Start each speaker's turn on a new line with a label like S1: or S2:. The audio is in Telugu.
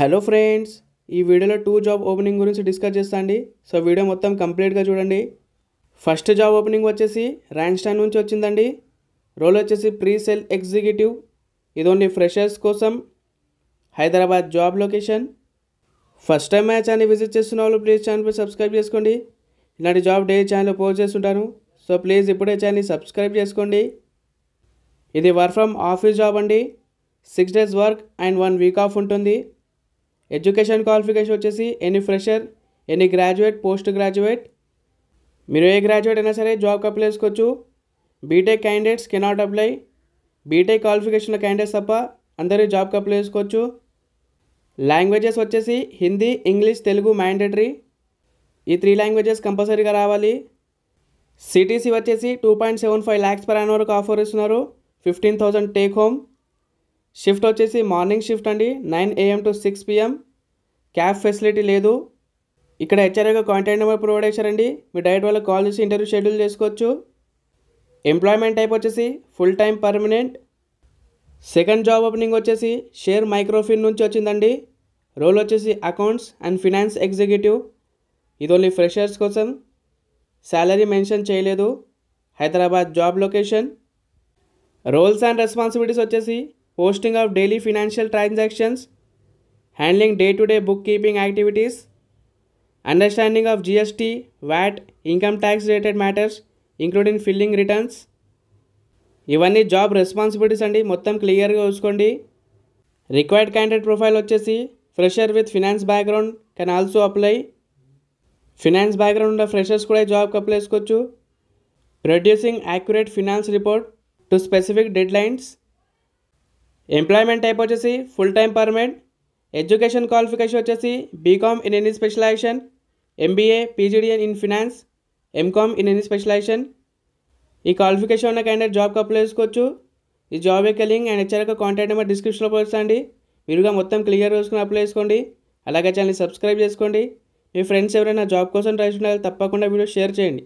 S1: హలో ఫ్రెండ్స్ ఈ వీడియోలో టూ జాబ్ ఓపెనింగ్ గురించి డిస్కస్ చేస్తా అండి సో వీడియో మొత్తం కంప్లీట్గా చూడండి ఫస్ట్ జాబ్ ఓపెనింగ్ వచ్చేసి ర్యాన్స్టాన్ నుంచి వచ్చిందండి రోల్ వచ్చేసి ప్రీ సెల్ ఎగ్జిక్యూటివ్ ఇది ఫ్రెషర్స్ కోసం Hyderabad job location first time match channel visit చేస్తున్న వాళ్ళు ప్లీజ్ ఛానల్పై సబ్స్క్రైబ్ చేసుకోండి ఇలాంటి జాబ్ డే ఛానల్లో పోస్ట్ చేస్తుంటాను సో ప్లీజ్ ఇప్పుడే ఛానల్ని సబ్స్క్రైబ్ చేసుకోండి ఇది వర్క్ ఫ్రమ్ ఆఫీస్ జాబ్ అండి six days work and one week off ఉంటుంది ఎడ్యుకేషన్ క్వాలిఫికేషన్ వచ్చేసి any fresher any graduate post graduate మీరు ఏ గ్రాడ్యుయేట్ అయినా సరే జాబ్కి అప్లై చేసుకోవచ్చు B Tech candidates cannot apply B Tech qualification candidates తప్ప అందరూ జాబ్కి అప్లై చేసుకోవచ్చు లాంగ్వేజెస్ వచ్చేసి హిందీ ఇంగ్లీష్ తెలుగు మ్యాండేటరీ ఈ త్రీ లాంగ్వేజెస్ కంపల్సరీగా రావాలి సిటీసీ వచ్చేసి two point seven five lakhs per annum వరకు ఆఫర్ ఇస్తున్నారు fifteen thousand take home shift వచ్చేసి మార్నింగ్ షిఫ్ట్ అండి nine AM to six PM cab facility లేదు ఇక్కడ హెచ్ఆర్ఏగా కాంటాక్ట్ నెంబర్ ప్రొవైడ్ చేశారండి మీరు డైరెక్ట్ వాళ్ళకి కాల్ చేసి ఇంటర్వ్యూ షెడ్యూల్ చేసుకోవచ్చు ఎంప్లాయ్మెంట్ టైప్ వచ్చేసి full time permanent second job opening వచ్చేసి షేర్ మైక్రోఫిన్ నుంచి వచ్చిందండి రోల్ వచ్చేసి అకౌంట్స్ అండ్ ఫినాన్స్ ఎగ్జిక్యూటివ్ ఇది ఓన్లీ ఫ్రెషర్స్ కోసం శాలరీ మెన్షన్ చేయలేదు Hyderabad job location roles and responsibilities వచ్చేసి posting of daily financial transactions day to day book keeping activities understanding of GST, VAT income tax related matters including filling returns ఇవన్నీ జాబ్ రెస్పాన్సిబిలిటీస్ అండి మొత్తం క్లియర్గా చూసుకోండి రిక్వైర్డ్ క్యాండిడేట్ ప్రొఫైల్ వచ్చేసి fresher with finance background can also apply finance background ఉన్న ఫ్రెషర్స్ కూడా జాబ్కి అప్లై చేసుకోవచ్చు producing accurate finance report to specific deadlines employment type వచ్చేసి full time permanent education qualification వచ్చేసి B Com in any specialisation MBA PGDM in finance M Com in any specialisation ఈ క్వాలిఫికేషన్ ఉన్న క్యాండిడేట్ జాబ్కి అప్లై చేసుకోవచ్చు ఈ జాబ్ యొక్క లింక్ అండ్ హెచ్ఆర్ యొక్క కాంటాక్ట్ నెంబర్ డిస్క్రిప్షన్లో పోల్చండి మీరుగా మొత్తం క్లియర్ చేసుకుని అప్లై చేసుకోండి అలాగే ఛానల్ని సబ్స్క్రైబ్ చేసుకోండి మీ ఫ్రెండ్స్ ఎవరైనా జాబ్ కోసం ట్రై చేయాలి తప్పకుండా వీడియో షేర్ చేయండి